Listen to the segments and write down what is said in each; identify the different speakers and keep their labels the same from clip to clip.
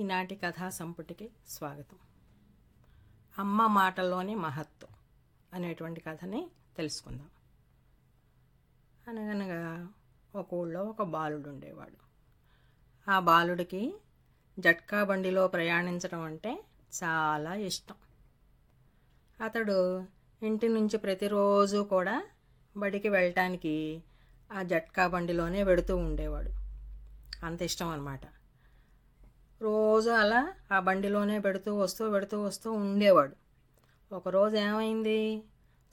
Speaker 1: ఈనాటి కథా సంపుటికి స్వాగతం అమ్మ మాటల్లోనే మహత్వం అనేటువంటి కథని తెలుసుకుందాం అనగనగా ఒక ఊళ్ళో ఒక బాలుడు ఉండేవాడు ఆ బాలుడికి జట్కా బండిలో ప్రయాణించడం అంటే చాలా ఇష్టం అతడు ఇంటి నుంచి ప్రతిరోజు కూడా బడికి వెళ్ళటానికి ఆ జట్కా బండిలోనే వెడుతూ ఉండేవాడు అంత ఇష్టం అన్నమాట రోజు అలా ఆ బండిలోనే పెడుతూ వస్తూ పెడుతూ వస్తూ ఉండేవాడు ఒకరోజు ఏమైంది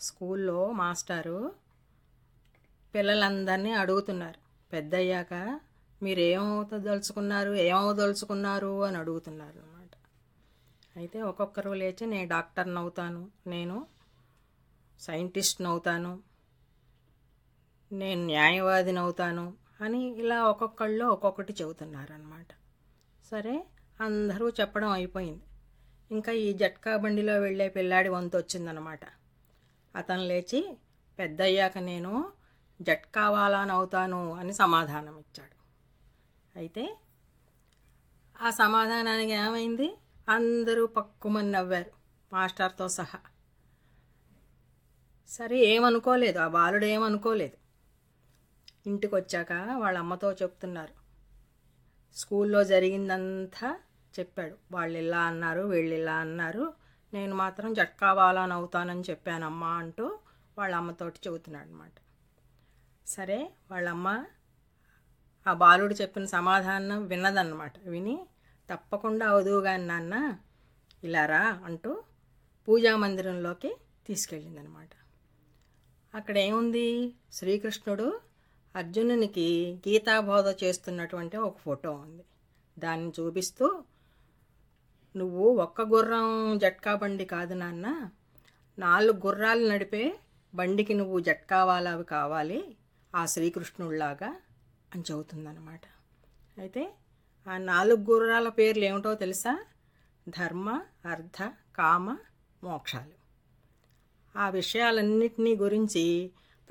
Speaker 1: స్కూల్లో మాస్టారు పిల్లలందరినీ అడుగుతున్నారు పెద్దయ్యాక మీరేమవుతదలుచుకున్నారు ఏమవదలుచుకున్నారు అని అడుగుతున్నారు అనమాట అయితే ఒక్కొక్కరు లేచి నేను డాక్టర్ని అవుతాను నేను సైంటిస్ట్ని అవుతాను నేను న్యాయవాదిని అవుతాను అని ఇలా ఒక్కొక్కళ్ళు ఒక్కొక్కటి చెబుతున్నారు అనమాట సరే అందరూ చెప్పడం అయిపోయింది ఇంకా ఈ జట్కా బండిలో వెళ్ళే పిల్లాడి వంతు వచ్చిందనమాట అతను లేచి పెద్దయ్యాక నేను జట్కావాలానవుతాను అని సమాధానం ఇచ్చాడు అయితే ఆ సమాధానానికి ఏమైంది అందరూ పక్కుమని నవ్వారు మాస్టర్తో సహా సరే ఏమనుకోలేదు ఆ బాలుడు ఏమనుకోలేదు ఇంటికి వచ్చాక వాళ్ళ అమ్మతో చెప్తున్నారు స్కూల్లో జరిగిందంతా చెప్పాడు వాళ్ళు ఇలా అన్నారు వీళ్ళు ఇలా అన్నారు నేను మాత్రం జట్కావాలని అవుతానని చెప్పానమ్మా అంటూ వాళ్ళ అమ్మతోటి చెబుతున్నాడు అనమాట సరే వాళ్ళమ్మ ఆ బాలుడు చెప్పిన సమాధానం విన్నదన్నమాట విని తప్పకుండా కానీ నాన్న ఇలారా అంటూ పూజా మందిరంలోకి తీసుకెళ్ళిందనమాట అక్కడ ఏముంది శ్రీకృష్ణుడు అర్జునునికి గీతాబోధ చేస్తున్నటువంటి ఒక ఫోటో ఉంది దాన్ని చూపిస్తూ నువ్వు ఒక్క గుర్రం జట్కా బండి కాదు నాన్న నాలుగు గుర్రాలు నడిపే బండికి నువ్వు జట్కావాలా కావాలి ఆ శ్రీకృష్ణుడిలాగా అని చెబుతుందన్నమాట అయితే ఆ నాలుగు గుర్రాల పేర్లు ఏమిటో తెలుసా ధర్మ అర్థ కామ మోక్షాలు ఆ విషయాలన్నిటినీ గురించి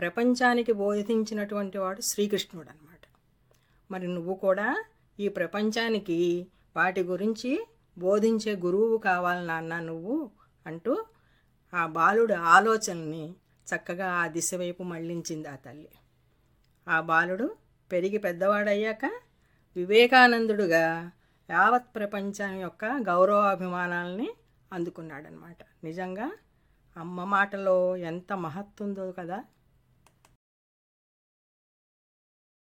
Speaker 1: ప్రపంచానికి బోధించినటువంటి వాడు శ్రీకృష్ణుడు అనమాట మరి నువ్వు కూడా ఈ ప్రపంచానికి వాటి గురించి బోధించే గురువు కావాలి నాన్న నువ్వు అంటూ ఆ బాలుడు ఆలోచనని చక్కగా ఆ దిశ వైపు మళ్లించింది ఆ తల్లి ఆ బాలుడు పెరిగి పెద్దవాడయ్యాక వివేకానందుడుగా యావత్ ప్రపంచం యొక్క గౌరవాభిమానాల్ని అందుకున్నాడనమాట నిజంగా అమ్మ మాటలో ఎంత మహత్తుందో కదా